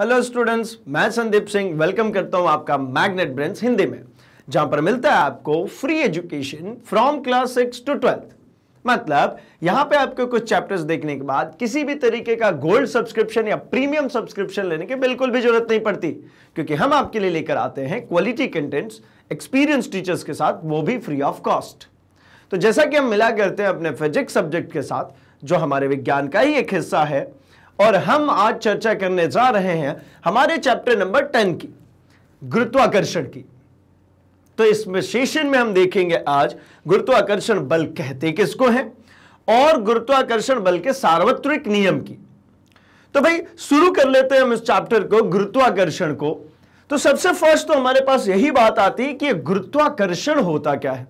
hello students मैं Sandeep Singh welcome करता हूं आपका मैग्नेट ब्रेंस हिंदी में जहां पर मिलता है आपको free education from class six to twelfth मतलब यहां पे आपको कुछ चैप्टर्स देखने के बाद किसी भी तरीके का गोल्ड सब्सक्रिप्शन या प्रीमियम सब्सक्रिप्शन लेने की बिल्कुल भी जरूरत नहीं पड़ती क्योंकि हम आपके लिए लेकर आते हैं क्वालिटी कंटेंट्स एक्सपीरियंस टीचर्स के साथ वो भी फ्री ऑफ कॉस्ट तो जैसा कि हम मिला करते हैं अपने फिजिक्स सब्जेक्ट के साथ जो हमारे विज्ञान का ही एक हिस्सा है और हम आज चर्चा करने जा रहे हैं हमारे चैप्टर नंबर टेन की गुरुत्वाकर्षण की तो इस सेशन में हम देखेंगे आज गुरुत्वाकर्षण बल कहते किसको है और गुरुत्वाकर्षण बल के सार्वत्रिक नियम की तो भाई शुरू कर लेते हैं हम इस चैप्टर को गुरुत्वाकर्षण को तो सबसे फर्स्ट तो हमारे पास यही बात आती है कि गुरुत्वाकर्षण होता क्या है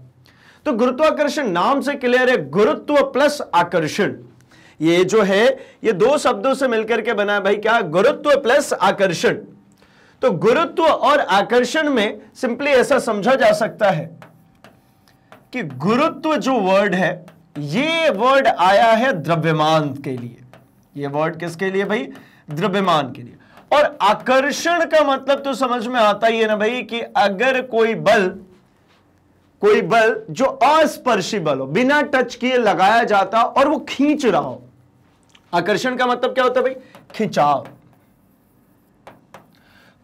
तो गुरुत्वाकर्षण नाम से क्लियर है गुरुत्व प्लस आकर्षण ये जो है ये दो शब्दों से मिलकर के बना है भाई क्या गुरुत्व प्लस आकर्षण तो गुरुत्व और आकर्षण में सिंपली ऐसा समझा जा सकता है कि गुरुत्व जो वर्ड है ये वर्ड आया है द्रव्यमान के लिए ये वर्ड किसके लिए भाई द्रव्यमान के लिए और आकर्षण का मतलब तो समझ में आता ही है ना भाई कि अगर कोई बल कोई बल जो अस्पर्शी बल हो बिना टच किए लगाया जाता और वो खींच रहा हो आकर्षण का मतलब क्या होता है भाई खिंचाव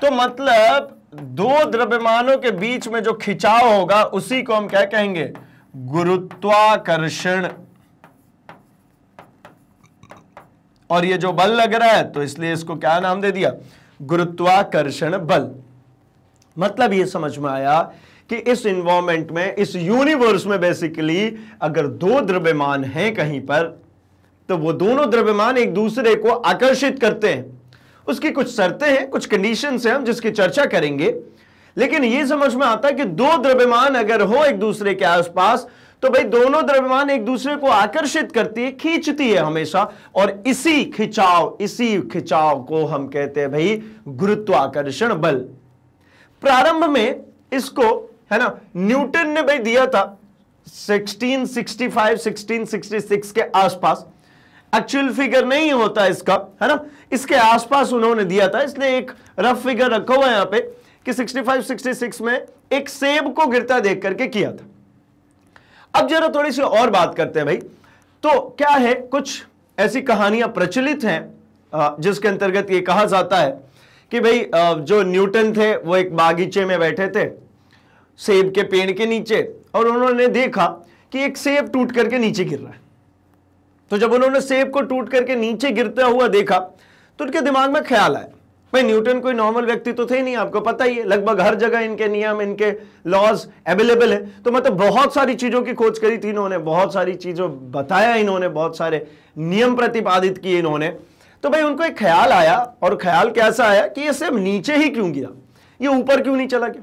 तो मतलब दो द्रव्यमानों के बीच में जो खिंचाव होगा उसी को हम क्या कहेंगे गुरुत्वाकर्षण और ये जो बल लग रहा है तो इसलिए इसको क्या नाम दे दिया गुरुत्वाकर्षण बल मतलब ये समझ में आया कि इस इन्वायमेंट में इस यूनिवर्स में बेसिकली अगर दो द्रव्यमान हैं कहीं पर तो वो दोनों द्रव्यमान एक दूसरे को आकर्षित करते हैं उसकी कुछ शर्तें हैं कुछ कंडीशन हैं हम जिसकी चर्चा करेंगे लेकिन ये समझ में आता है कि दो द्रव्यमान अगर हो एक दूसरे के आसपास तो भाई दोनों द्रव्यमान एक दूसरे को आकर्षित करती है खींचती है हमेशा और इसी खिंचाव इसी खिंचाव को हम कहते हैं भाई गुरुत्वाकर्षण बल प्रारंभ में इसको है ना न्यूटन ने भाई दिया था 1665 1666 के आसपास एक्चुअल फिगर नहीं होता इसका है ना इसके आसपास उन्होंने दिया था इसलिए एक रफ फिगर रखा हुआ है यहां पे कि 65 66 में एक सेब को गिरता देख करके किया था अब जरा थोड़ी सी और बात करते हैं भाई तो क्या है कुछ ऐसी कहानियां प्रचलित हैं जिसके अंतर्गत ये कहा जाता है कि भाई जो न्यूटन थे वो एक बागीचे में बैठे थे सेब के पेड़ के नीचे और उन्होंने देखा कि एक सेब टूट करके नीचे गिर रहा है तो जब उन्होंने सेब को टूट करके नीचे गिरता हुआ देखा तो उनके दिमाग में ख्याल आया भाई न्यूटन कोई नॉर्मल व्यक्ति तो थे नहीं आपको पता ही है लगभग हर जगह इनके नियम इनके लॉज अवेलेबल है तो मतलब बहुत सारी चीज़ों की खोज करी थी इन्होंने बहुत सारी चीज़ों बताया इन्होंने बहुत सारे नियम प्रतिपादित किए इन्होंने तो भाई उनको एक ख्याल आया और ख्याल कैसा आया कि ये सेब नीचे ही क्यों गिरा ये ऊपर क्यों नहीं चला गया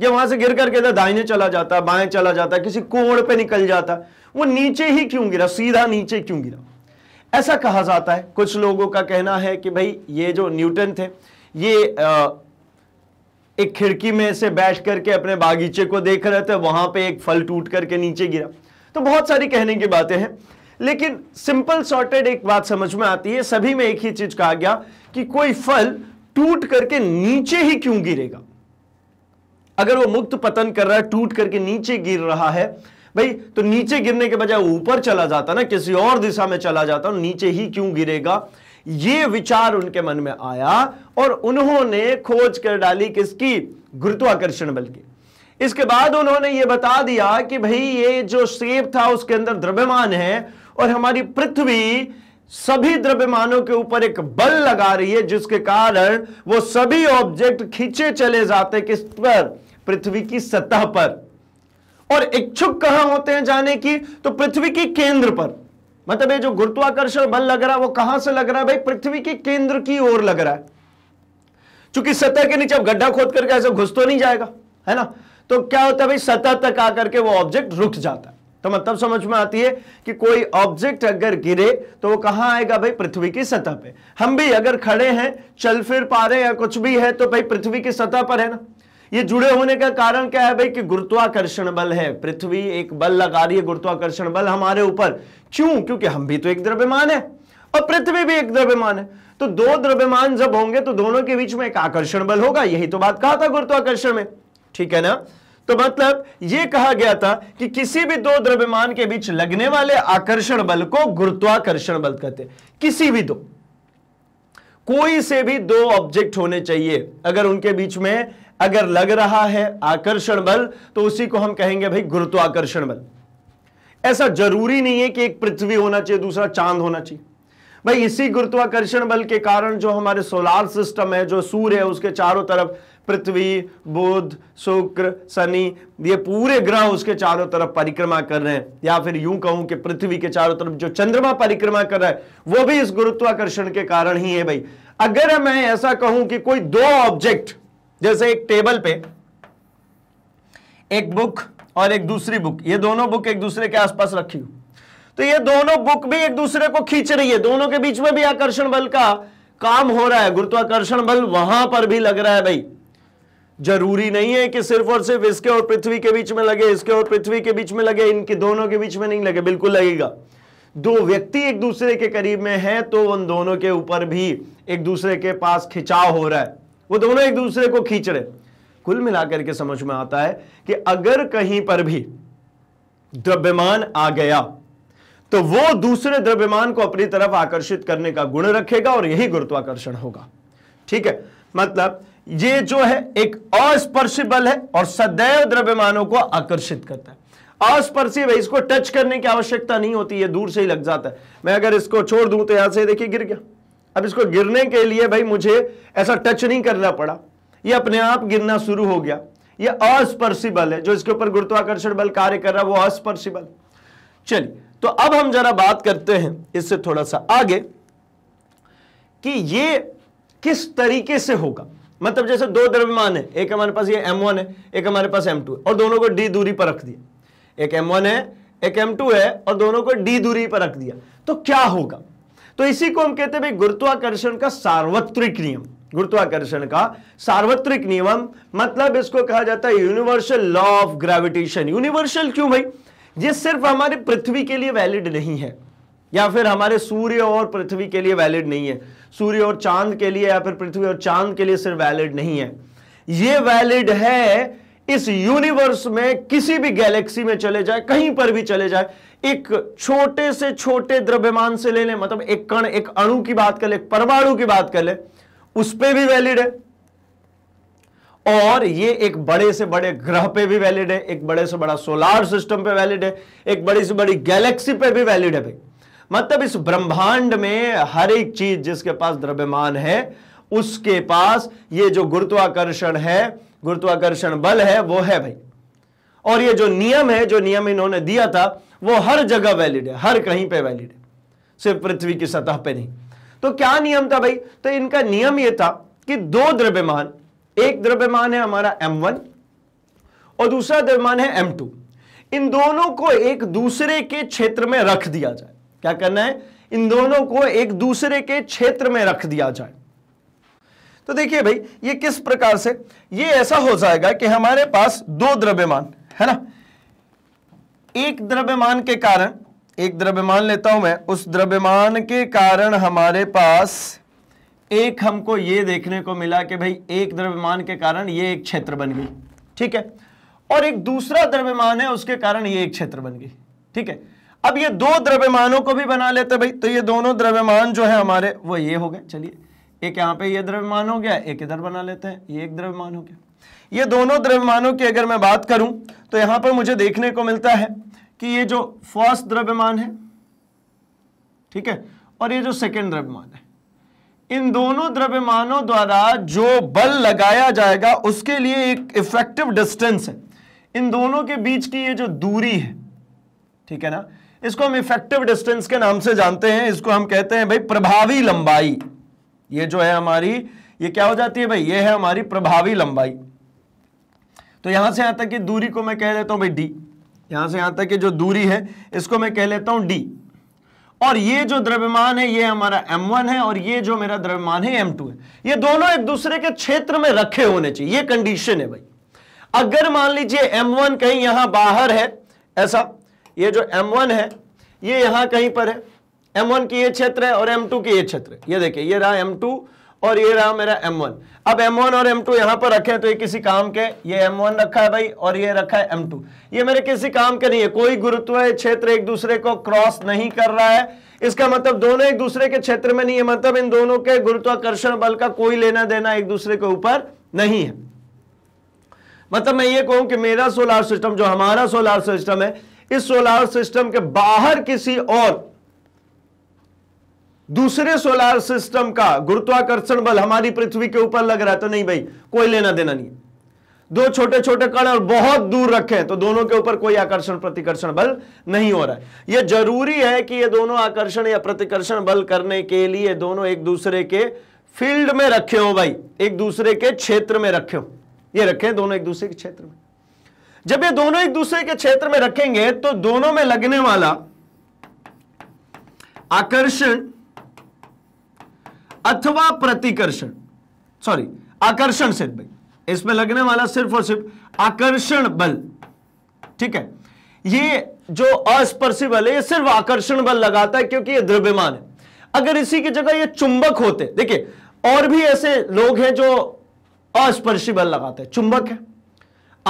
या वहां से गिर करके इधर दाहिने चला जाता है बाएं चला जाता है किसी कोड़ पे निकल जाता वो नीचे ही क्यों गिरा सीधा नीचे क्यों गिरा ऐसा कहा जाता है कुछ लोगों का कहना है कि भाई ये जो न्यूटन थे ये आ, एक खिड़की में से बैठ करके अपने बागीचे को देख रहे थे वहां पे एक फल टूट करके नीचे गिरा तो बहुत सारी कहने की बातें हैं लेकिन सिंपल सॉर्टेड एक बात समझ में आती है सभी में एक ही चीज कहा गया कि कोई फल टूट करके नीचे ही क्यों गिरेगा अगर वो मुक्त पतन कर रहा है टूट करके नीचे गिर रहा है भाई तो नीचे गिरने के बजाय ऊपर चला जाता ना किसी और दिशा में चला जाता और नीचे ही क्यों गिरेगा ये विचार उनके मन में आया और उन्होंने खोज कर डाली किसकी गुरुत्वाकर्षण बल की इसके बाद उन्होंने ये बता दिया कि भाई ये जो सेब था उसके अंदर द्रव्यमान है और हमारी पृथ्वी सभी द्रव्यमानों के ऊपर एक बल लगा रही है जिसके कारण वो सभी ऑब्जेक्ट खींचे चले जाते किस पर पृथ्वी की सतह पर और इच्छुक कहां होते हैं जाने की तो पृथ्वी के केंद्र पर मतलब ये जो गुरुत्वाकर्षण बल लग रहा है वो कहां से लग रहा है भाई पृथ्वी के केंद्र की ओर लग रहा है चूंकि सतह के नीचे अब गड्ढा खोद करके ऐसे घुस तो नहीं जाएगा है ना तो क्या होता है भाई सतह तक आकर के वो ऑब्जेक्ट रुक जाता है तो मतलब समझ में आती है कि कोई ऑब्जेक्ट अगर गिरे तो वो कहां आएगा भाई पृथ्वी की सतह पे हम भी अगर खड़े हैं चल फिर पा रहे हैं या कुछ भी है तो भाई पृथ्वी की सतह पर है ना ये जुड़े होने का कारण क्या है भाई कि गुरुत्वाकर्षण बल है पृथ्वी एक बल लगा रही है गुरुत्वाकर्षण बल हमारे ऊपर क्यों क्योंकि हम भी तो एक द्रव्यमान है और पृथ्वी भी एक द्रव्यमान है तो दो द्रव्यमान जब होंगे तो दोनों के बीच में एक आकर्षण बल होगा यही तो बात कहा था गुरुत्वाकर्षण में ठीक है ना तो मतलब यह कहा गया था कि किसी भी दो द्रव्यमान के बीच लगने वाले आकर्षण बल को गुरुत्वाकर्षण बल कहते किसी भी दो कोई से भी दो ऑब्जेक्ट होने चाहिए अगर उनके बीच में अगर लग रहा है आकर्षण बल तो उसी को हम कहेंगे भाई गुरुत्वाकर्षण बल ऐसा जरूरी नहीं है कि एक पृथ्वी होना चाहिए दूसरा चांद होना चाहिए भाई इसी गुरुत्वाकर्षण बल के कारण जो हमारे सोलार सिस्टम है जो सूर्य है उसके चारों तरफ पृथ्वी बुध शुक्र शनि ये पूरे ग्रह उसके चारों तरफ परिक्रमा कर रहे हैं या फिर यूं कहूं कि पृथ्वी के चारों तरफ जो चंद्रमा परिक्रमा कर रहा है वो भी इस गुरुत्वाकर्षण के कारण ही है भाई अगर मैं ऐसा कहूं कि कोई दो ऑब्जेक्ट जैसे एक टेबल पे एक बुक और एक दूसरी बुक ये दोनों बुक एक दूसरे के आसपास रखी हुई तो ये दोनों बुक भी एक दूसरे को खींच रही है दोनों के बीच में भी आकर्षण बल का काम हो रहा है गुरुत्वाकर्षण बल वहां पर भी लग रहा है भाई जरूरी नहीं है कि सिर्फ और सिर्फ इसके और पृथ्वी के बीच में लगे इसके और पृथ्वी के बीच में लगे इनके दोनों के बीच में नहीं लगे बिल्कुल लगेगा दो व्यक्ति एक दूसरे के करीब में है तो उन दोनों के ऊपर भी एक दूसरे के पास खिंचाव हो रहा है वो दोनों एक दूसरे को खींच रहे कुल मिलाकर के समझ में आता है कि अगर कहीं पर भी द्रव्यमान आ गया तो वो दूसरे द्रव्यमान को अपनी तरफ आकर्षित करने का गुण रखेगा और यही गुरुत्वाकर्षण होगा ठीक है मतलब ये जो है एक अस्पर्शी बल है और सदैव द्रव्यमानों को आकर्षित करता है अस्पर्शी है इसको टच करने की आवश्यकता नहीं होती है दूर से ही लग जाता है मैं अगर इसको छोड़ दूं तो यहां से देखिए गिर गया अब इसको गिरने के लिए भाई मुझे ऐसा टच नहीं करना पड़ा ये अपने आप गिरना शुरू हो गया ये अस्पर्शिबल है जो इसके ऊपर गुरुत्वाकर्षण बल कार्य कर रहा है वो अस्पर्शिबल चलिए तो अब हम जरा बात करते हैं इससे थोड़ा सा आगे कि ये किस तरीके से होगा मतलब जैसे दो द्रव्यमान है एक हमारे पास ये M1 है एक हमारे पास M2 है और दोनों को d दूरी पर रख दिया एक M1 है एक M2 है और दोनों को d दूरी पर रख दिया तो क्या होगा तो इसी को हम कहते हैं गुरुत्वाकर्षण का सार्वत्रिक नियम गुरुत्वाकर्षण का सार्वत्रिक नियम मतलब इसको कहा जाता है universal law of gravitation universal क्यों भाई ये सिर्फ हमारे पृथ्वी के लिए वैलिड नहीं है या फिर हमारे सूर्य और पृथ्वी के लिए वैलिड नहीं है सूर्य और चांद के लिए या फिर पृथ्वी और चांद के लिए सिर्फ वैलिड नहीं है ये वैलिड है इस यूनिवर्स में किसी भी गैलेक्सी में चले जाए कहीं पर भी चले जाए एक छोटे से छोटे द्रव्यमान से ले लें मतलब एक कण एक अणु की बात कर ले परमाणु की बात कर ले उस पर भी वैलिड है और ये एक बड़े से बड़े ग्रह पे भी वैलिड है एक बड़े से बड़ा सोलार सिस्टम पे वैलिड है एक बड़ी से बड़ी गैलेक्सी पे भी वैलिड है भाई मतलब इस ब्रह्मांड में हर एक चीज जिसके पास द्रव्यमान है उसके पास ये जो गुरुत्वाकर्षण है गुरुत्वाकर्षण बल है वो है भाई और ये जो नियम है जो नियम इन्होंने दिया था वो हर जगह वैलिड है हर कहीं पे वैलिड है सिर्फ पृथ्वी की सतह पे नहीं तो क्या नियम था भाई तो इनका नियम यह था कि दो द्रव्यमान एक द्रव्यमान है हमारा M1 और दूसरा द्रव्यमान है M2 इन दोनों को एक दूसरे के क्षेत्र में रख दिया जाए क्या करना है इन दोनों को एक दूसरे के क्षेत्र में रख दिया जाए तो देखिए भाई ये किस प्रकार से ये ऐसा हो जाएगा कि हमारे पास दो द्रव्यमान है ना एक द्रव्यमान के कारण एक द्रव्यमान लेता हूं मैं उस द्रव्यमान के कारण हमारे पास एक हमको ये देखने को मिला कि भाई एक द्रव्यमान के कारण ये एक क्षेत्र बन गई ठीक है और एक दूसरा द्रव्यमान है उसके कारण ये एक क्षेत्र बन गई ठीक है अब ये दो द्रव्यमानों को भी बना लेते भाई तो ये दोनों द्रव्यमान जो है हमारे वो ये हो गए चलिए एक यहां पे ये द्रव्यमान हो गया एक इधर बना लेते हैं ये एक द्रव्यमान हो गया ये दोनों द्रव्यमानों की अगर मैं बात करूं तो यहां पर मुझे देखने को मिलता है कि ये जो फर्स्ट द्रव्यमान है ठीक है और ये जो सेकेंड द्रव्यमान है इन दोनों द्रव्यमानों द्वारा जो बल लगाया जाएगा उसके लिए एक इफेक्टिव डिस्टेंस है इन दोनों के बीच की ये जो दूरी है ठीक है ना इसको हम इफेक्टिव डिस्टेंस के नाम से जानते हैं इसको हम कहते हैं भाई प्रभावी लंबाई ये जो है हमारी ये क्या हो जाती है भाई ये है हमारी प्रभावी लंबाई तो यहां से यहां तक की दूरी को मैं कह देता हूं भाई डी यहां से यहां तक की जो दूरी है इसको मैं कह लेता हूं डी और ये जो द्रव्यमान है ये हमारा m1 है और ये जो मेरा द्रव्यमान है m2 है ये दोनों एक दूसरे के क्षेत्र में रखे होने चाहिए ये कंडीशन है भाई अगर मान लीजिए m1 कहीं यहां बाहर है ऐसा ये जो m1 है ये यहां कहीं पर है m1 की ये क्षेत्र है और m2 की ये क्षेत्र है ये देखिए ये रहा m2 और ये रहा मेरा M1 अब M1 और M2 यहां पर रखे तो ये किसी काम के ये M1 रखा है भाई और ये रखा है M2 ये मेरे किसी काम के नहीं है कोई गुरुत्व क्षेत्र एक दूसरे को क्रॉस नहीं कर रहा है इसका मतलब दोनों एक दूसरे के क्षेत्र में नहीं है मतलब इन दोनों के गुरुत्वाकर्षण बल का कोई लेना देना एक दूसरे के ऊपर नहीं है मतलब मैं ये कहूं कि मेरा सोलार सिस्टम जो हमारा सोलार सिस्टम है इस सोलार सिस्टम के बाहर किसी और दूसरे सोलार सिस्टम का गुरुत्वाकर्षण बल हमारी पृथ्वी के ऊपर लग रहा है तो नहीं भाई कोई लेना देना नहीं दो छोटे छोटे कण और बहुत दूर रखें तो दोनों के ऊपर कोई आकर्षण प्रतिकर्षण बल नहीं हो रहा है यह जरूरी है कि ये दोनों आकर्षण या प्रतिकर्षण बल करने के लिए दोनों एक दूसरे के फील्ड में रखे हो भाई एक दूसरे के क्षेत्र में रखे हो ये रखें दोनों एक दूसरे के क्षेत्र में जब ये दोनों एक दूसरे के क्षेत्र में रखेंगे तो दोनों में लगने वाला आकर्षण अथवा प्रतिकर्षण सॉरी आकर्षण सिद्ध भाई इसमें लगने वाला सिर्फ और सिर्फ आकर्षण बल ठीक है ये जो अस्पर्शी बल है ये सिर्फ आकर्षण बल लगाता है क्योंकि ये द्रव्यमान है अगर इसी की जगह ये चुंबक होते देखिए और भी ऐसे लोग हैं जो अस्पर्शी बल लगाते हैं चुंबक है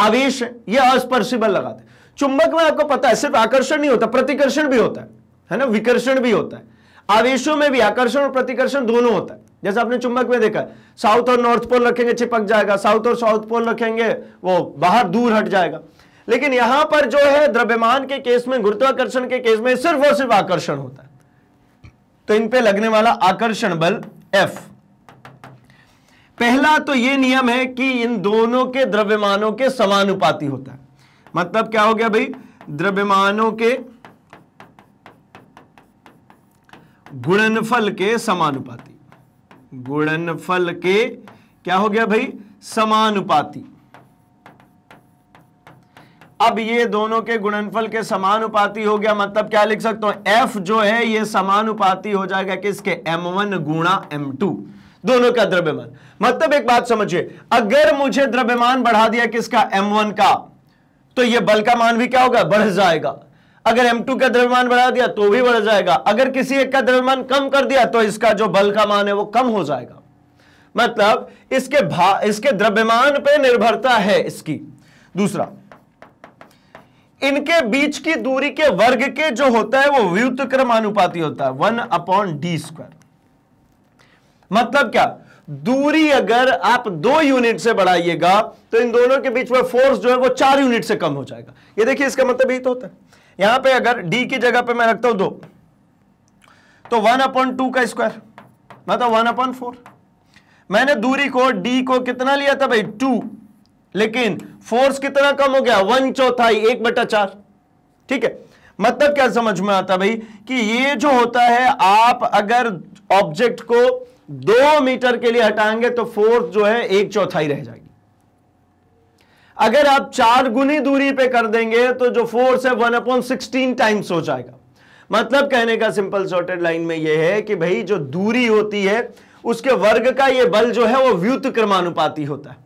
आवेश है ये अस्पर्शी बल लगाते हैं चुंबक में आपको पता है सिर्फ आकर्षण नहीं होता प्रतिकर्षण भी होता है है ना विकर्षण भी होता है आवेशों में भी आकर्षण और प्रतिकर्षण दोनों होता है जैसे आपने चुंबक में देखा साउथ और नॉर्थ पोल रखेंगे चिपक जाएगा साउथ और साउथ पोल रखेंगे वो बाहर दूर हट जाएगा लेकिन यहां पर जो है द्रव्यमान के केस में गुरुत्वाकर्षण के केस में सिर्फ और सिर्फ आकर्षण होता है तो इन पे लगने वाला आकर्षण बल एफ पहला तो यह नियम है कि इन दोनों के द्रव्यमानों के समानुपाती होता है मतलब क्या हो गया भाई द्रव्यमानों के गुणनफल के समानुपाती गुणनफल के क्या हो गया भाई समानुपाती अब ये दोनों के गुणनफल के समानुपाती हो गया मतलब क्या लिख सकते हो एफ जो है ये समानुपाती हो जाएगा किसके m1 गुणा एम दोनों का द्रव्यमान मतलब एक बात समझिए अगर मुझे द्रव्यमान बढ़ा दिया किसका m1 का तो ये बल का मान भी क्या होगा बढ़ जाएगा अगर M2 का द्रव्यमान बढ़ा दिया तो भी बढ़ जाएगा अगर किसी एक का द्रव्यमान कम कर दिया तो इसका जो बल का मान है वो कम हो जाएगा मतलब इसके भा इसके द्रव्यमान पे निर्भरता है इसकी दूसरा इनके बीच की दूरी के वर्ग के जो होता है वो व्युत अनुपाती होता है वन अपॉन डी स्क्वायर मतलब क्या दूरी अगर आप दो यूनिट से बढ़ाइएगा तो इन दोनों के बीच में फोर्स जो है वो चार यूनिट से कम हो जाएगा ये देखिए इसका मतलब यही तो होता है यहां पे अगर डी की जगह पे मैं रखता हूं दो तो वन अपॉइंट टू का स्क्वायर मतलब वन अपॉइंट फोर मैंने दूरी को डी को कितना लिया था भाई टू लेकिन फोर्स कितना कम हो गया वन चौथाई एक बटा चार ठीक है मतलब क्या समझ में आता भाई कि ये जो होता है आप अगर ऑब्जेक्ट को दो मीटर के लिए हटाएंगे तो फोर्स जो है एक चौथाई रह जाएगी अगर आप चार गुनी दूरी पे कर देंगे तो जो फोर्स है वन अपॉन सिक्सटीन टाइम्स हो जाएगा मतलब कहने का सिंपल शॉर्टेड लाइन में यह है कि भाई जो दूरी होती है उसके वर्ग का यह बल जो है वो व्युत क्रमानुपाती होता है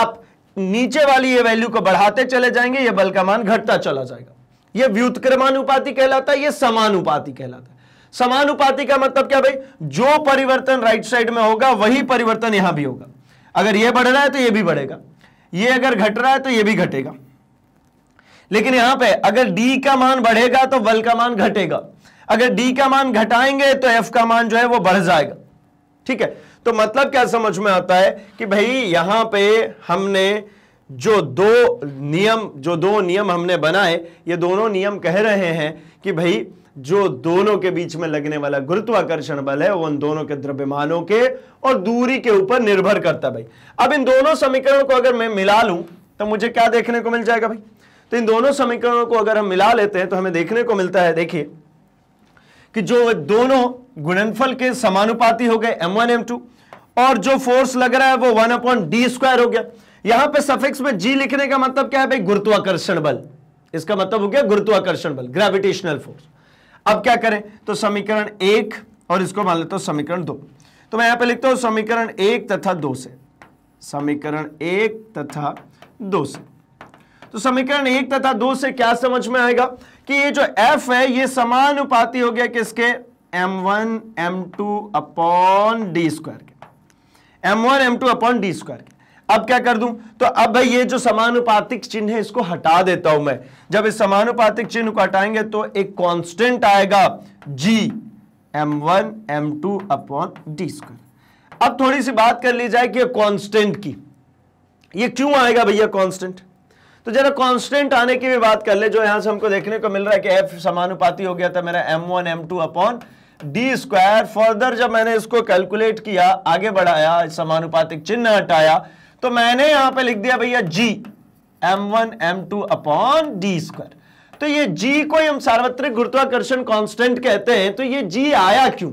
आप नीचे वाली ये वैल्यू को बढ़ाते चले जाएंगे ये बल का मान घटता चला जाएगा ये व्युत क्रमानुपाती कहलाता है यह समानुपाती कहलाता है समानुपाती का मतलब क्या भाई जो परिवर्तन राइट साइड में होगा वही परिवर्तन यहां भी होगा अगर यह बढ़ रहा है तो यह भी बढ़ेगा ये अगर घट रहा है तो ये भी घटेगा लेकिन यहां पे अगर d का मान बढ़ेगा तो बल का मान घटेगा अगर d का मान घटाएंगे तो f का मान जो है वो बढ़ जाएगा ठीक है तो मतलब क्या समझ में आता है कि भाई यहां पे हमने जो दो नियम जो दो नियम हमने बनाए ये दोनों नियम कह रहे हैं कि भाई जो दोनों के बीच में लगने वाला गुरुत्वाकर्षण बल है वो उन दोनों के द्रव्यमानों के और दूरी के ऊपर निर्भर करता भाई अब इन दोनों समीकरणों को अगर मैं मिला लूं तो मुझे क्या देखने को मिल जाएगा भाई तो इन दोनों समीकरणों को अगर हम मिला लेते हैं तो हमें देखने को मिलता है देखिए कि जो दोनों गुणनफल के समानुपाती हो गए एम वन एम टू और जो फोर्स लग रहा है वो वन अपॉन डी स्क्वायर हो गया यहां पर सफिक्स में जी लिखने का मतलब क्या है भाई गुरुत्वाकर्षण बल इसका मतलब हो गया गुरुत्वाकर्षण बल ग्रेविटेशनल फोर्स अब क्या करें तो समीकरण एक और इसको मान लेता हूं समीकरण दो तो मैं यहां पे लिखता हूं समीकरण एक तथा दो से समीकरण एक तथा दो से तो समीकरण एक तथा दो से क्या समझ में आएगा कि ये जो f है ये समानुपाती हो गया किसके m1 m2 one M two upon D square के m1 m2 upon D square के अब क्या कर दूं तो अब भाई ये जो समानुपातिक चिन्ह है इसको हटा देता हूं मैं जब इस समानुपातिक चिन्ह को हटाएंगे तो एक कांस्टेंट आएगा G M one M two upon D square अब थोड़ी सी बात कर ली जाए कि कांस्टेंट की ये क्यों आएगा भैया कांस्टेंट तो जरा कांस्टेंट आने की भी बात कर ले जो यहां से हमको देखने को मिल रहा है कि एफ समानुपाती हो गया था मेरा M one M two upon D square further जब मैंने इसको कैलकुलेट किया आगे बढ़ाया समानुपातिक चिन्ह हटाया तो मैंने यहां पे लिख दिया भैया G M one M two upon D square तो ये जी को हम सार्वत्रिक गुरुत्वाकर्षण कांस्टेंट कहते हैं तो ये जी आया क्यों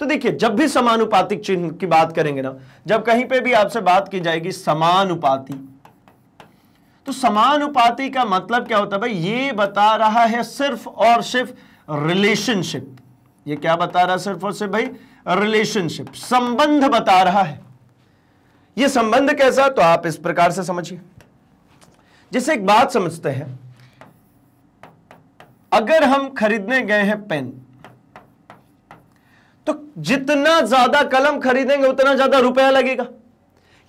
तो देखिए जब भी समानुपातिक चिन्ह की बात करेंगे ना जब कहीं पे भी आपसे बात की जाएगी समानुपाति तो समानुपाति का मतलब क्या होता है भाई ये बता रहा है सिर्फ और सिर्फ रिलेशनशिप ये क्या बता रहा है सिर्फ और सिर्फ भाई रिलेशनशिप संबंध बता रहा है ये संबंध कैसा तो आप इस प्रकार से समझिए जैसे एक बात समझते हैं अगर हम खरीदने गए हैं पेन तो जितना ज्यादा कलम खरीदेंगे उतना ज्यादा रुपया लगेगा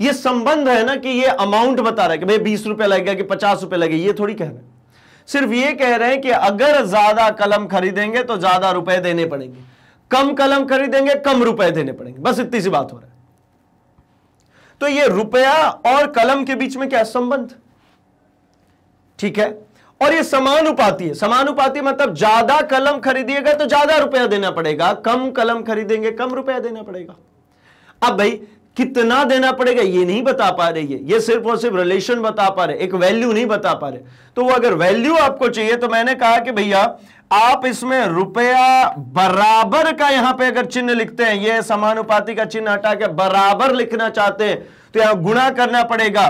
यह संबंध है ना कि यह अमाउंट बता रहा है कि भाई बीस रुपया लगेगा कि पचास रुपया लगेगा ये थोड़ी कह रहे हैं सिर्फ ये कह रहे हैं कि अगर ज्यादा कलम खरीदेंगे तो ज्यादा रुपए देने पड़ेंगे कम कलम खरीदेंगे कम रुपए देने पड़ेंगे बस इतनी सी बात हो रही है तो ये रुपया और कलम के बीच में क्या संबंध ठीक है और ये समानुपाती है समानुपाती मतलब ज्यादा कलम खरीदिएगा तो ज्यादा रुपया देना पड़ेगा कम कलम खरीदेंगे कम रुपया देना पड़ेगा अब भाई कितना देना पड़ेगा ये नहीं बता पा रही है ये सिर्फ और सिर्फ रिलेशन बता पा रहे एक वैल्यू नहीं बता पा रहे तो वो अगर वैल्यू आपको चाहिए तो मैंने कहा कि भैया आप इसमें रुपया बराबर का यहां पे अगर चिन्ह लिखते हैं ये समानुपाति का चिन्ह हटा के बराबर लिखना चाहते हैं तो यहां गुणा करना पड़ेगा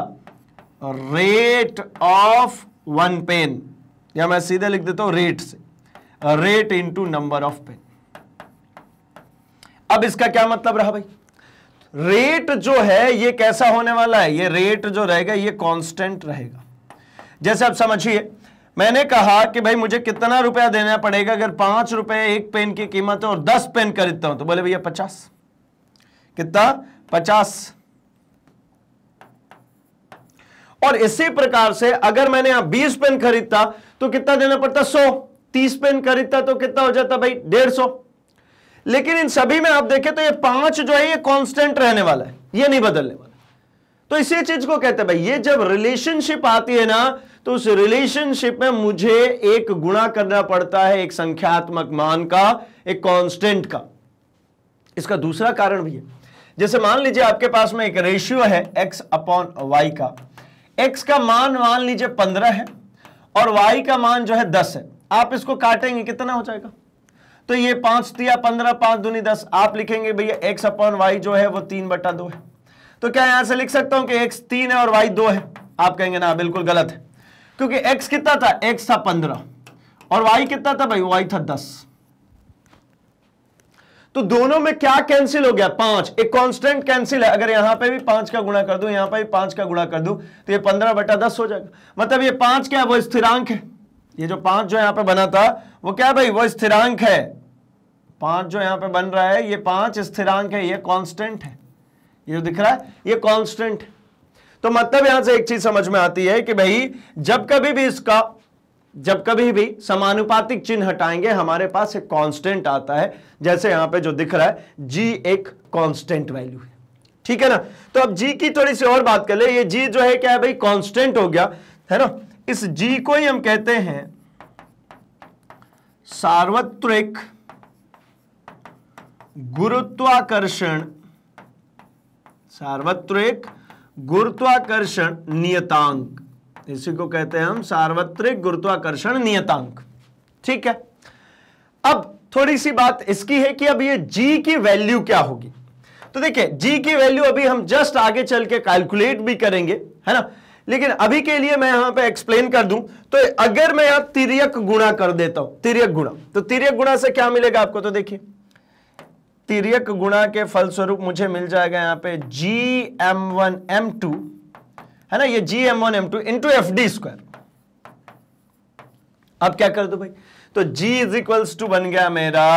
रेट ऑफ वन पेन या मैं सीधे लिख देता हूं रेट से rate into number of pen अब इसका क्या मतलब रहा भाई रेट जो है ये कैसा होने वाला है ये रेट जो रहेगा ये कांस्टेंट रहेगा जैसे आप समझिए मैंने कहा कि भाई मुझे कितना रुपया देना पड़ेगा अगर पांच रुपए एक पेन की कीमत है और दस पेन खरीदता हूं तो बोले भैया पचास कितना पचास और इसी प्रकार से अगर मैंने यहां बीस पेन खरीदता तो कितना देना पड़ता सौ तीस पेन खरीदता तो कितना हो जाता भाई डेढ़ सौ लेकिन इन सभी में आप देखें तो ये पांच जो है ये कांस्टेंट रहने वाला है ये नहीं बदलने वाला तो इसी चीज को कहते हैं भाई ये जब रिलेशनशिप आती है ना तो उस रिलेशनशिप में मुझे एक गुणा करना पड़ता है एक संख्यात्मक मान का एक कांस्टेंट का इसका दूसरा कारण भी है जैसे मान लीजिए आपके पास में एक रेशियो है एक्स अपॉन वाई का एक्स का मान मान लीजिए पंद्रह है और वाई का मान जो है दस है आप इसको काटेंगे कितना हो जाएगा तो ये पांच तिया पंद्रह पांच दूनी दस आप लिखेंगे भैया एक्स अपॉन वाई जो है वो तीन बटा दो है तो क्या यहां से लिख सकता हूं कि एक्स तीन है और वाई दो है आप कहेंगे ना बिल्कुल गलत है क्योंकि एक्स कितना था एक्स था पंद्रह और वाई कितना था भाई वाई था दस तो दोनों में क्या कैंसिल हो गया पांच एक कांस्टेंट कैंसिल है अगर यहां पे भी पांच का गुणा कर दूं यहां पे भी पांच का गुणा कर दूं तो ये पंद्रह बटा दस हो जाएगा मतलब ये पांच क्या है वो स्थिरांक है ये जो पांच जो यहां पे बना था वो क्या भाई वो स्थिरांक है पांच जो यहां पे बन रहा है ये पांच स्थिरांक है ये कांस्टेंट है ये जो दिख रहा है ये कांस्टेंट तो मतलब यहां से एक चीज समझ में आती है कि भाई जब कभी भी इसका जब कभी भी समानुपातिक चिन्ह हटाएंगे हमारे पास एक कांस्टेंट आता है जैसे यहां पे जो दिख रहा है जी एक कांस्टेंट वैल्यू है ठीक है ना तो अब जी की थोड़ी सी और बात कर ले ये जी जो है क्या है भाई कांस्टेंट हो गया है ना इस जी को ही हम कहते हैं सार्वत्रिक गुरुत्वाकर्षण सार्वत्रिक गुरुत्वाकर्षण नियतांक इसी को कहते हैं हम सार्वत्रिक गुरुत्वाकर्षण नियतांक ठीक है अब थोड़ी सी बात इसकी है कि अब ये जी की वैल्यू क्या होगी तो देखिए जी की वैल्यू अभी हम जस्ट आगे चल के कैलकुलेट भी करेंगे है ना लेकिन अभी के लिए मैं यहां पे एक्सप्लेन कर दूं तो अगर मैं यहां तिरक गुणा कर देता हूं तिरक गुणा तो तिरक गुणा से क्या मिलेगा आपको तो देखिए तिरक गुणा के फलस्वरूप मुझे मिल जाएगा यहां पे G M one M two है ना ये G M one M two into F D square अब क्या कर दो भाई तो जी इज इक्वल्स टू बन गया मेरा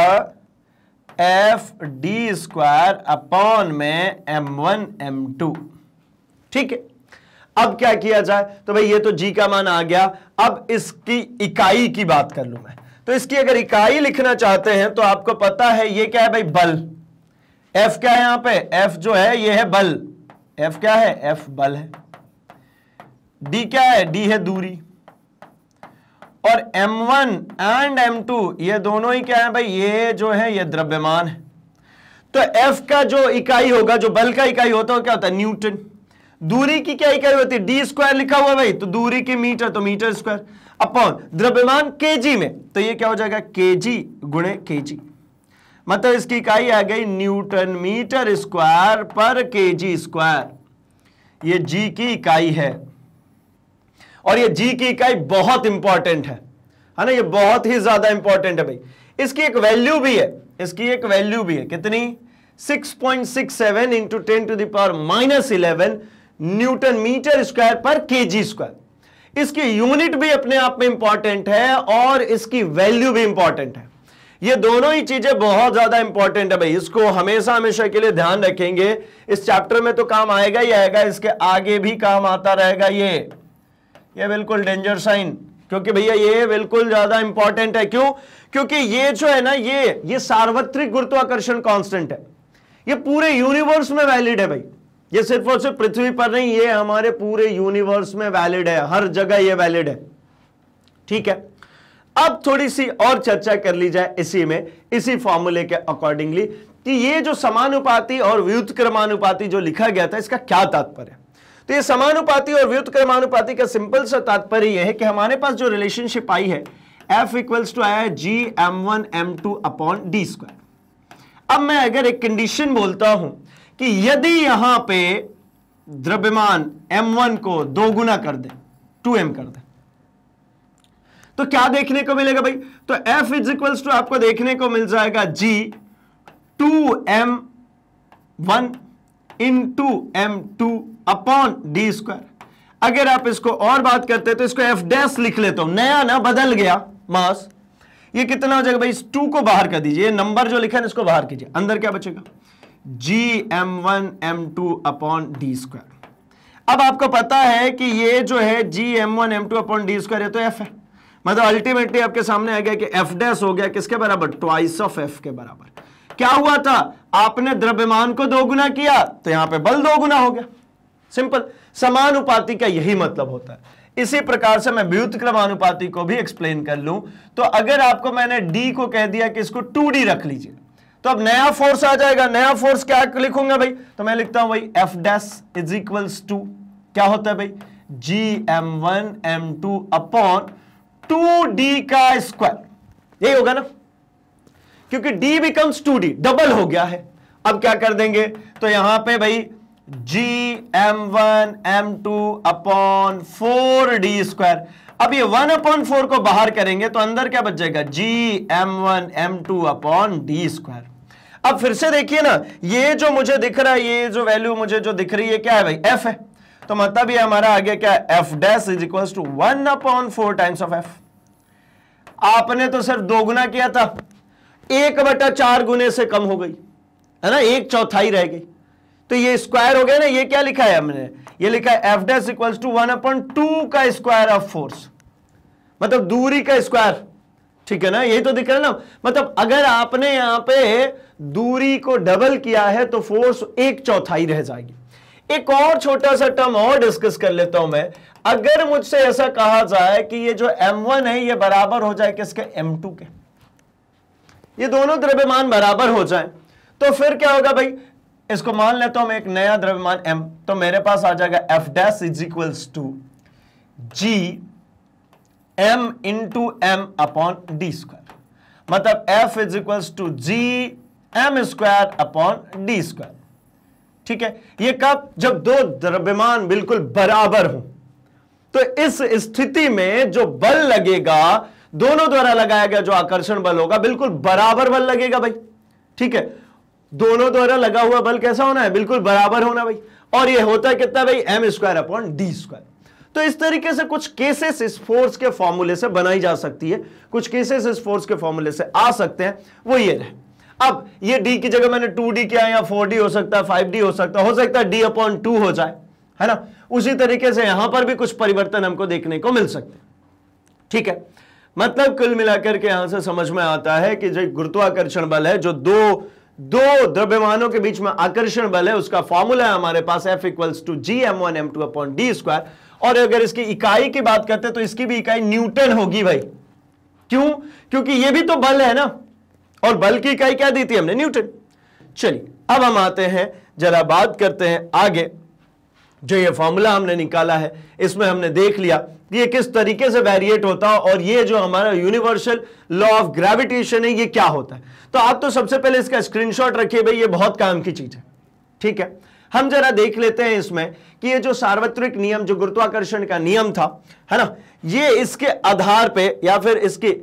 एफ डी स्क्वायर अपॉन में एम वन एम टू ठीक है अब क्या किया जाए तो भाई ये तो जी का मान आ गया अब इसकी इकाई की बात कर लू मैं तो इसकी अगर इकाई लिखना चाहते हैं तो आपको पता है ये क्या है भाई बल एफ क्या है यहां पे एफ जो है ये है बल एफ क्या है एफ बल है डी क्या है डी है दूरी और M one and M two ये दोनों ही क्या है भाई ये जो है ये द्रव्यमान है तो एफ का जो इकाई होगा जो बल का इकाई होता है क्या होता है न्यूटन दूरी की क्या इकाई होती है डी स्क्वायर लिखा हुआ भाई तो दूरी की मीटर तो मीटर स्क्वायर अपॉन द्रव्यमान जी में तो ये क्या हो जाएगा के जी गुणे केजी मतलब इसकी इकाई आ गई न्यूटन मीटर स्क्वायर पर केजी स्क्वायर ये जी की इकाई है और ये जी की इकाई बहुत इंपॉर्टेंट है है ना ये बहुत ही ज्यादा इंपॉर्टेंट है भाई इसकी एक वैल्यू भी है इसकी एक वैल्यू भी है कितनी 6.67 point six seven into ten to the power minus eleven newton metre square पर केजी स्क्वायर इसकी यूनिट भी अपने आप में इंपॉर्टेंट है और इसकी वैल्यू भी इंपॉर्टेंट है ये दोनों ही चीजें बहुत ज्यादा इंपॉर्टेंट है भाई इसको हमेशा हमेशा के लिए ध्यान रखेंगे इस चैप्टर में तो काम आएगा ही आएगा इसके आगे भी काम आता रहेगा ये ये बिल्कुल डेंजर साइन क्योंकि भैया ये बिल्कुल ज्यादा इंपॉर्टेंट है क्यों क्योंकि ये जो है ना ये ये सार्वत्रिक गुरुत्वाकर्षण कांस्टेंट है ये पूरे यूनिवर्स में वैलिड है भाई ये सिर्फ और सिर्फ पृथ्वी पर नहीं ये हमारे पूरे यूनिवर्स में वैलिड है हर जगह ये वैलिड है ठीक है अब थोड़ी सी और चर्चा कर ली जाए इसी में इसी फॉर्मूले के अकॉर्डिंगली कि ये जो समानुपाति और व्युत जो लिखा गया था इसका क्या तात्पर्य तो ये समानुपाति और व्युतक्रमानुपाती का सिंपल सा तात्पर्य यह है कि हमारे पास जो रिलेशनशिप आई है एफ इक्वल्स टू आया G M one M two upon D square अब मैं अगर एक कंडीशन बोलता हूं कि यदि यहां पे द्रव्यमान m1 को दो गुना कर दे 2m कर दे तो क्या देखने को मिलेगा भाई तो f इज इक्वल्स टू आपको देखने को मिल जाएगा g 2m1 two M two upon D square अगर आप इसको और बात करते तो इसको एफ डैश लिख लेता हूं नया ना बदल गया मास ये कितना हो जाएगा भाई इस टू को बाहर कर दीजिए नंबर जो लिखा है इसको बाहर कीजिए अंदर क्या बचेगा G M one M two upon D square अब आपको पता है कि ये जो है G M one M two upon D square है तो एफ है मतलब अल्टीमेटली आपके सामने आ गया कि एफ डैश हो गया किसके बराबर ट्वाइस ऑफ एफ के बराबर क्या हुआ था आपने द्रव्यमान को दोगुना किया तो यहां पे बल दोगुना हो गया सिंपल समानुपाती का यही मतलब होता है इसी प्रकार से मैं व्युत क्रमानुपाति को भी एक्सप्लेन कर लूं तो अगर आपको मैंने डी को कह दिया कि इसको टू रख लीजिए तो अब नया फोर्स आ जाएगा नया फोर्स क्या लिखूंगा भाई तो मैं लिखता हूं भाई F dash is equals to क्या होता है भाई G M one M two upon two D का स्क्वायर यही होगा ना क्योंकि D becomes two D double हो गया है अब क्या कर देंगे तो यहां पे भाई G M one M two upon four D square अब ये वन अपॉन फोर को बाहर करेंगे तो अंदर क्या बच जाएगा G M one M two upon D square अब फिर से देखिए ना ये जो मुझे दिख रहा है ये जो वैल्यू मुझे जो दिख रही है क्या है भाई एफ है तो मतलब ये हमारा आगे क्या है F dash is equal to one upon four times of F आपने तो सिर्फ दोगुना किया था एक बटा चार गुने से कम हो गई है ना एक चौथाई रह गई तो ये स्क्वायर हो गया ना ये क्या लिखा है हमने ये लिखा है F dash equal to one upon two का स्क्वायर ऑफ फोर्स मतलब दूरी का स्क्वायर ठीक है ना यही तो दिख रहा है ना मतलब अगर आपने यहां पे दूरी को डबल किया है तो फोर्स एक चौथाई रह जाएगी एक और छोटा सा टर्म और डिस्कस कर लेता हूं मैं अगर मुझसे ऐसा कहा जाए कि ये जो m1 है ये बराबर हो जाए किसके m2 के ये दोनों द्रव्यमान बराबर हो जाए तो फिर क्या होगा भाई इसको मान लेता हूं मैं एक नया द्रव्यमान m तो मेरे पास आ जाएगा F dash is equals to G M into M upon D square मतलब F is equal to G M square upon D square ठीक है ये कब जब दो द्रव्यमान बिल्कुल बराबर हो तो इस स्थिति में जो बल लगेगा दोनों द्वारा लगाया गया जो आकर्षण बल होगा बिल्कुल बराबर बल लगेगा भाई ठीक है दोनों द्वारा लगा हुआ बल कैसा होना है बिल्कुल बराबर होना भाई और ये होता है कितना भाई M square upon D square तो इस तरीके से कुछ केसेस इस फोर्स के फॉर्मूले से बनाई जा सकती है कुछ केसेस इस फोर्स के फॉर्मूले से आ सकते हैं वो ये रहे अब ये डी की जगह मैंने टू डी किया या फोर डी हो सकता है फाइव डी हो सकता है हो सकता है डी अपॉन टू हो जाए है ना उसी तरीके से यहां पर भी कुछ परिवर्तन हमको देखने को मिल सकते ठीक है मतलब कुल मिलाकर के यहां से समझ में आता है कि जो गुरुत्वाकर्षण बल है जो दो दो द्रव्यमानों के बीच में आकर्षण बल है उसका फॉर्मूला है हमारे पास F equals to G M one M two upon D square और अगर इसकी इकाई की बात करते हैं तो इसकी भी इकाई न्यूटन होगी भाई क्यों क्योंकि ये भी तो बल है ना और बल की इकाई क्या दी थी हमने न्यूटन चलिए अब हम आते हैं जरा बात करते हैं आगे जो ये फॉर्मूला हमने निकाला है इसमें हमने देख लिया कि ये किस तरीके से वेरिएट होता है और ये जो हमारा यूनिवर्सल लॉ ऑफ ग्रेविटेशन है ये क्या होता है तो आप तो सबसे पहले इसका स्क्रीनशॉट रखिए भाई ये बहुत काम की चीज है ठीक है हम जरा देख लेते हैं इसमें कि ये जो सार्वत्रिक नियम जो गुरुत्वाकर्षण का नियम था है ना ये इसके आधार पर या फिर इसके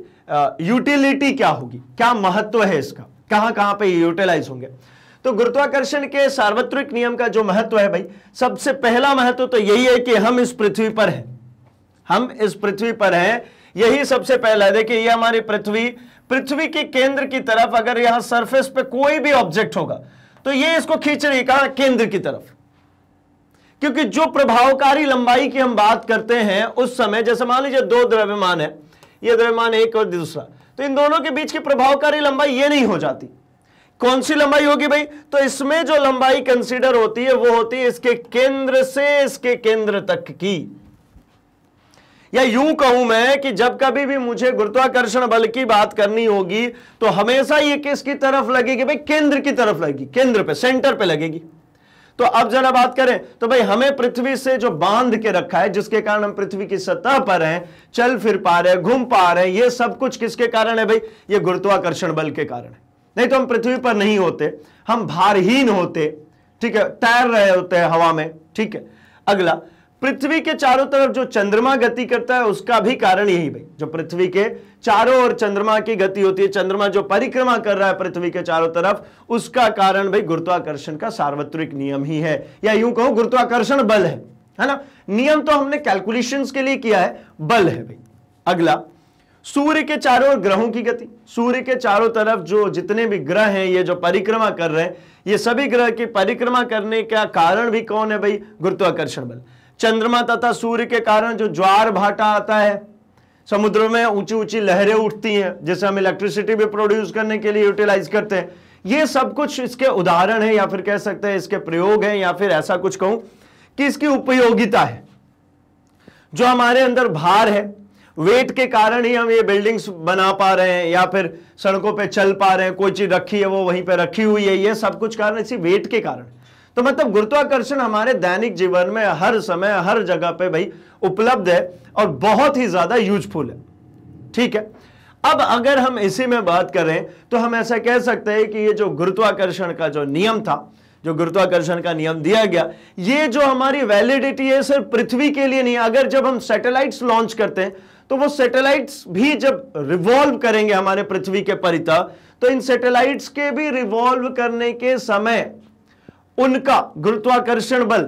यूटिलिटी क्या होगी क्या महत्व है इसका कहां कहां पे यूटिलाइज होंगे तो गुरुत्वाकर्षण के सार्वत्रिक नियम का जो महत्व है भाई सबसे पहला महत्व तो यही है कि हम इस पृथ्वी पर हैं हम इस पृथ्वी पर हैं यही सबसे पहला देखिए ये हमारी पृथ्वी पृथ्वी के केंद्र की तरफ अगर यहां सरफेस पे कोई भी ऑब्जेक्ट होगा तो ये इसको खींच रही कहा केंद्र की तरफ क्योंकि जो प्रभावकारी लंबाई की हम बात करते हैं उस समय जैसे मान लीजिए दो द्रव्यमान है ये द्रव्यमान एक और दूसरा तो इन दोनों के बीच की प्रभावकारी लंबाई ये नहीं हो जाती कौन सी लंबाई होगी भाई तो इसमें जो लंबाई कंसीडर होती है वो होती है इसके केंद्र से इसके केंद्र तक की या यूं कहूं मैं कि जब कभी भी मुझे गुरुत्वाकर्षण बल की बात करनी होगी तो हमेशा ये किसकी तरफ लगेगी भाई केंद्र की तरफ लगेगी केंद्र पे सेंटर पे लगेगी तो अब जरा बात करें तो भाई हमें पृथ्वी से जो बांध के रखा है जिसके कारण हम पृथ्वी की सतह पर हैं चल फिर पा रहे घूम पा रहे ये सब कुछ किसके कारण है भाई ये गुरुत्वाकर्षण बल के कारण है नहीं तो हम पृथ्वी पर नहीं होते हम भारहीन होते ठीक है तैर रहे होते हैं हवा में ठीक है अगला पृथ्वी के चारों तरफ जो चंद्रमा गति करता है उसका भी कारण यही भाई जो पृथ्वी के चारों ओर चंद्रमा की गति होती है चंद्रमा जो परिक्रमा कर रहा है पृथ्वी के चारों तरफ उसका कारण भाई गुरुत्वाकर्षण का सार्वत्रिक नियम ही है या यूं कहो गुरुत्वाकर्षण बल है है ना नियम तो हमने कैलकुलेशन के लिए किया है बल है भाई अगला सूर्य के चारों ओर ग्रहों की गति सूर्य के चारों तरफ जो जितने भी ग्रह हैं ये जो परिक्रमा कर रहे हैं ये सभी ग्रह की परिक्रमा करने का कारण भी कौन है भाई गुरुत्वाकर्षण बल चंद्रमा तथा सूर्य के कारण जो ज्वार भाटा आता है समुद्र में ऊंची ऊंची लहरें उठती हैं जैसे हम इलेक्ट्रिसिटी भी प्रोड्यूस करने के लिए यूटिलाइज करते हैं ये सब कुछ इसके उदाहरण है या फिर कह सकते हैं इसके प्रयोग हैं या फिर ऐसा कुछ कहूं कि इसकी उपयोगिता है जो हमारे अंदर भार है वेट के कारण ही हम ये बिल्डिंग्स बना पा रहे हैं या फिर सड़कों पे चल पा रहे हैं कोई चीज रखी है वो वहीं पे रखी हुई है ये सब कुछ कारण इसी वेट के कारण तो मतलब गुरुत्वाकर्षण हमारे दैनिक जीवन में हर समय हर जगह पे भाई उपलब्ध है और बहुत ही ज्यादा यूजफुल है ठीक है अब अगर हम इसी में बात करें तो हम ऐसा कह सकते हैं कि ये जो गुरुत्वाकर्षण का जो नियम था जो गुरुत्वाकर्षण का नियम दिया गया ये जो हमारी वैलिडिटी है सिर्फ पृथ्वी के लिए नहीं अगर जब हम सैटेलाइट्स लॉन्च करते हैं तो वो सैटेलाइट्स भी जब रिवॉल्व करेंगे हमारे पृथ्वी के परिता तो इन सैटेलाइट्स के भी रिवॉल्व करने के समय उनका गुरुत्वाकर्षण बल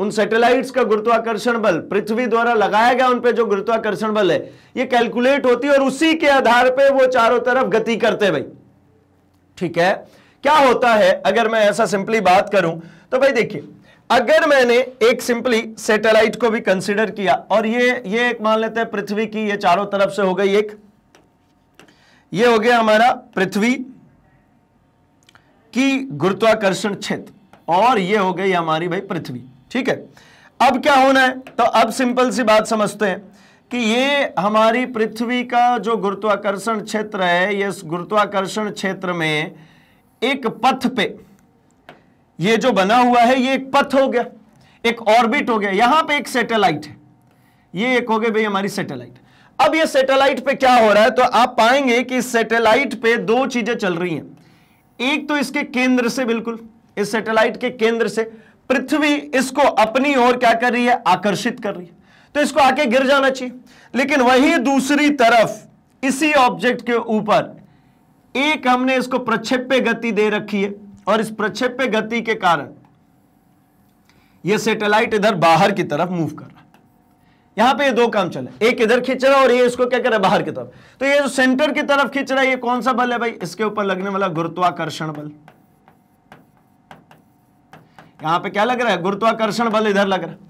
उन सैटेलाइट्स का गुरुत्वाकर्षण बल पृथ्वी द्वारा लगाया गया उन पे जो गुरुत्वाकर्षण बल है ये कैलकुलेट होती है और उसी के आधार पे वो चारों तरफ गति करते भाई ठीक है क्या होता है अगर मैं ऐसा सिंपली बात करूं तो भाई देखिए अगर मैंने एक सिंपली सैटेलाइट को भी कंसिडर किया और ये ये एक मान लेते हैं पृथ्वी की ये चारों तरफ से हो गई एक ये हो गया हमारा पृथ्वी की गुरुत्वाकर्षण क्षेत्र और ये हो गई हमारी भाई पृथ्वी ठीक है अब क्या होना है तो अब सिंपल सी बात समझते हैं कि ये हमारी पृथ्वी का जो गुरुत्वाकर्षण क्षेत्र है ये गुरुत्वाकर्षण क्षेत्र में एक पथ पे ये जो बना हुआ है ये एक पथ हो गया एक ऑर्बिट हो गया यहां पे एक सैटेलाइट है ये एक हो गई भाई हमारी सैटेलाइट अब ये सैटेलाइट पे क्या हो रहा है तो आप पाएंगे कि सैटेलाइट पे दो चीजें चल रही हैं एक तो इसके केंद्र से बिल्कुल इस सैटेलाइट के केंद्र से पृथ्वी इसको अपनी ओर क्या कर रही है आकर्षित कर रही है तो इसको आके गिर जाना चाहिए लेकिन वही दूसरी तरफ इसी ऑब्जेक्ट के ऊपर एक हमने इसको प्रक्षेप्य गति दे रखी है और इस प्रक्षेप्य गति के कारण यह सैटेलाइट इधर बाहर की तरफ मूव कर रहा है यहां पे ये दो काम चले एक इधर खींच रहा है और ये इसको क्या कर रहा है बाहर की तरफ तो ये जो सेंटर की तरफ खींच रहा है ये कौन सा बल है भाई इसके ऊपर लगने वाला गुरुत्वाकर्षण बल यहां पे क्या लग रहा है गुरुत्वाकर्षण बल इधर लग रहा है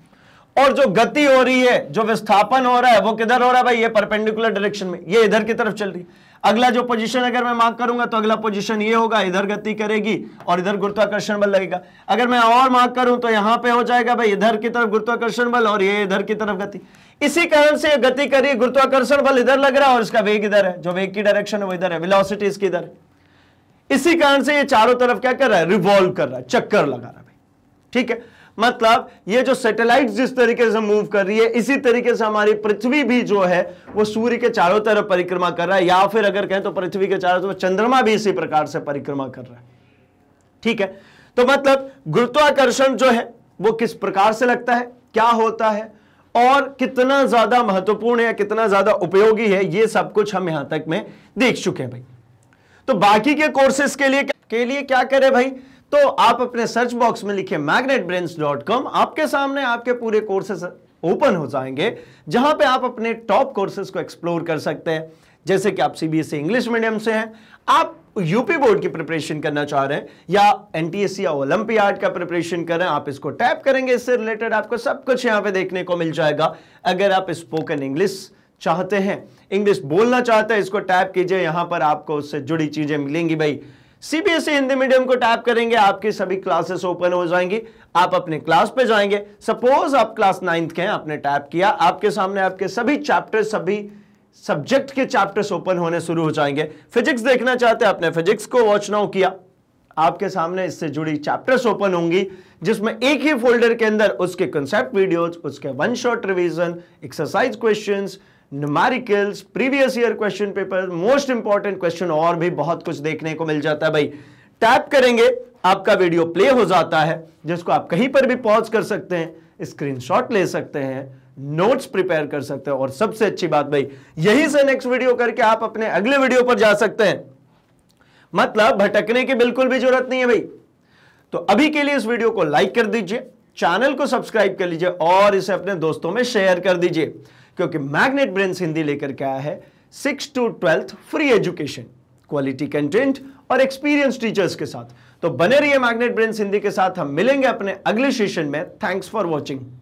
और जो गति हो रही है जो विस्थापन हो रहा है वो किधर हो रहा है भाई ये परपेंडिकुलर डायरेक्शन में ये इधर की तरफ चल रही है अगला जो पोजीशन अगर मैं मार्क करूंगा तो अगला पोजीशन ये होगा इधर गति करेगी और इधर गुरुत्वाकर्षण बल लगेगा अगर मैं और मार्क करूं तो यहां पे हो जाएगा भाई इधर की तरफ गुरुत्वाकर्षण बल और ये इधर की तरफ गति इसी कारण से गति करी गुरुत्वाकर्षण बल इधर लग रहा है और इसका वेग इधर है जो वेग की डायरेक्शन है वो इधर है विलोसिटी इसकी इधर इसी कारण से ये चारों तरफ क्या कर रहा है रिवॉल्व कर रहा है चक्कर लगा रहा है ठीक है मतलब ये जो सैटेलाइट जिस तरीके से मूव कर रही है इसी तरीके से हमारी पृथ्वी भी जो है वो सूर्य के चारों तरफ परिक्रमा कर रहा है या फिर अगर कहें तो पृथ्वी के चारों तरफ चंद्रमा भी इसी प्रकार से परिक्रमा कर रहा है ठीक है तो मतलब गुरुत्वाकर्षण जो है वो किस प्रकार से लगता है क्या होता है और कितना ज्यादा महत्वपूर्ण है कितना ज्यादा उपयोगी है ये सब कुछ हम यहां तक में देख चुके हैं भाई तो बाकी के कोर्सेस के लिए के लिए क्या करें भाई तो आप अपने सर्च बॉक्स में लिखे कॉम आपके सामने आपके पूरे कोर्सेस ओपन हो जाएंगे जहां पे आप अपने टॉप कोर्सेज को एक्सप्लोर कर सकते हैं जैसे कि आप सीबीएसई इंग्लिश मीडियम से हैं आप यूपी बोर्ड की प्रिपरेशन करना चाह रहे हैं या एनटीएससी या ओलंपियाड का प्रिपरेशन कर रहे हैं आप इसको टैप करेंगे इससे रिलेटेड आपको सब कुछ यहां पे देखने को मिल जाएगा अगर आप स्पोकन इंग्लिश चाहते हैं इंग्लिश बोलना चाहते हैं इसको टैप कीजिए यहां पर आपको उससे जुड़ी चीज़ें मिलेंगी भाई सीबीएसई हिंदी मीडियम को टैप करेंगे आपकी सभी क्लासेस ओपन हो जाएंगी आप अपने क्लास पे जाएंगे सपोज आप क्लास नाइन्थ के हैं आपने टैप किया आपके सामने आपके सभी चैप्टर सभी सब्जेक्ट के चैप्टर्स ओपन होने शुरू हो जाएंगे फिजिक्स देखना चाहते हैं आपने फिजिक्स को वॉच नाउ किया आपके सामने इससे जुड़ी चैप्टर्स ओपन होंगी जिसमें एक ही फोल्डर के अंदर उसके कंसेप्ट वीडियोज उसके one shot revision exercise question numericals previous year question paper most important question और भी बहुत कुछ देखने को मिल जाता है भाई टैप करेंगे आपका वीडियो प्ले हो जाता है जिसको आप कहीं पर भी पॉज कर सकते हैं स्क्रीनशॉट ले सकते हैं नोट्स प्रिपेयर कर सकते हैं और सबसे अच्छी बात भाई यही से नेक्स्ट वीडियो करके आप अपने अगले वीडियो पर जा सकते हैं मतलब भटकने की बिल्कुल भी जरूरत नहीं है भाई तो अभी के लिए इस वीडियो को लाइक कर दीजिए चैनल को सब्सक्राइब कर लीजिए और इसे अपने दोस्तों में शेयर कर दीजिए क्योंकि मैग्नेट ब्रेन हिंदी लेकर के आया है six to twelfth free education quality content और एक्सपीरियंस टीचर्स के साथ तो बने रहिए मैग्नेट ब्रेन हिंदी के साथ हम मिलेंगे अपने अगले सेशन में थैंक्स फॉर वॉचिंग